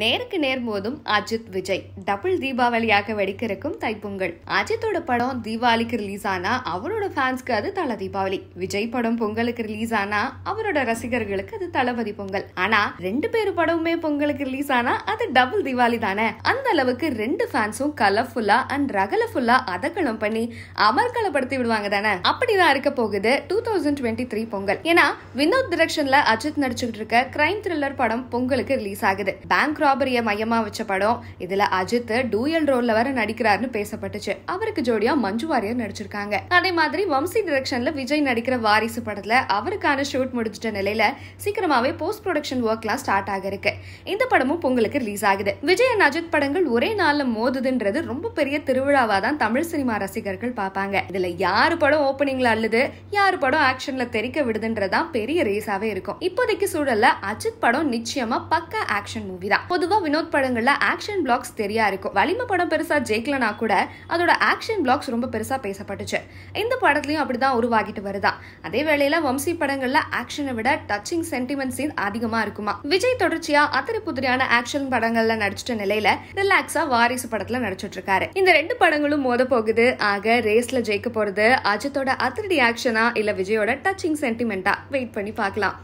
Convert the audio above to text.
நேருக்கு நேர் மோதும் அஜித் விஜய் டபுள் தீபாவளியாக வெடிக்கிறக்கும் தைப்பொங்கல் அஜித்தோட படம் தீபாவளிக்கு ரிலீஸ் ஆனா அவரோட ஃபேன்ஸ்க்கு அது தல தீபாவளி விஜய் படம் பொங்கலுக்கு ரிலீஸ் ஆனா அவரோட ரசிகர்களுக்கு அது தளபதி பொங்கல் ஆனா ரெண்டு பேர் படமுமே பொங்கலுக்கு ரிலீஸ் ஆனா அது டபுள் தீபாவளி தானே அந்த அளவுக்கு ரெண்டு ஃபேன்ஸும் கலர்ஃபுல்லா அண்ட் ரகலஃபுல்லா அதகலம் பண்ணி அமர்கலப்படுத்தி விடுவாங்க தானே அப்படிதான் இருக்க போகுது two thousand twenty three Pongal ஏன்னா வினோத் டிரெக்ஷன்ல அஜித் நடிச்சுக்கிட்டு இருக்க கிரைம் த்ரில்லர் படம் பொங்கலுக்கு ரிலீஸ் ஆகுது பேங்க் க்ராபரிய மையமாக வச்ச படம் இதில் அஜித் டூயல் ரோலில் வர நடிக்கிறாருன்னு பேசப்பட்டுச்சு அவருக்கு ஜோடியா மஞ்சு வாரியர் நடிச்சிருக்காங்க அதே மாதிரி வம்சி டிரெக்ஷனில் விஜய் நடிக்கிற வாரிசு படத்தில் அவருக்கான ஷூட் முடிச்சிட்ட நிலையில சீக்கிரமாவே போஸ்ட் ப்ரொடக்ஷன் ஒர்க்லாம் ஸ்டார்ட் ஆக இருக்கு இந்த படமும் பொங்கலுக்கு ரிலீஸ் ஆகுது விஜய் அண்ட் அஜித் படங்கள் ஒரே நாளில் மோதுதுன்றது ரொம்ப பெரிய திருவிழாவாக தான் தமிழ் சினிமா ரசிகர்கள் பார்ப்பாங்க இதில் யார் படம் ஓப்பனிங்கில் அல்லது யார் படம் ஆக்ஷனில் தெரிக்க விடுதுன்றதான் பெரிய ரேஸாகவே இருக்கும் இப்போதைக்கு சூழலில் அஜித் படம் நிச்சயமாக பக்க ஆக்ஷன் மூவி தான் பொதுவாக வினோத் படங்களில் ஆக்ஷன் பிளாக்ஸ் தெரியா இருக்கும் வலிமை படம் பெருசாக ஜெயிக்கலனா கூட அதோட ஆக்ஷன் பிளாக்ஸ் ரொம்ப பெருசாக பேசப்பட்டுச்சு இந்த படத்துலையும் அப்படி தான் உருவாகிட்டு வருதா அதே வேளையில் வம்சி படங்களில் ஆக்ஷனை விட டச்சிங் சென்டிமெண்ட் சீன் அதிகமாக இருக்குமா விஜய் தொடர்ச்சியாக அத்தனை புதிரியான ஆக்ஷன் படங்களில் நடிச்சிட்ட நிலையில ரிலாக்ஸாக வாரிசு படத்தில் நடிச்சிட்டு இருக்காரு இந்த ரெண்டு படங்களும் மோத போகுது ஆக ரேஸ்ல ஜெயிக்க போகிறது அஜித்தோட அத்திரடி ஆக்ஷனா இல்லை விஜயோட டச்சிங் சென்டிமெண்டா வெயிட் பண்ணி பார்க்கலாம்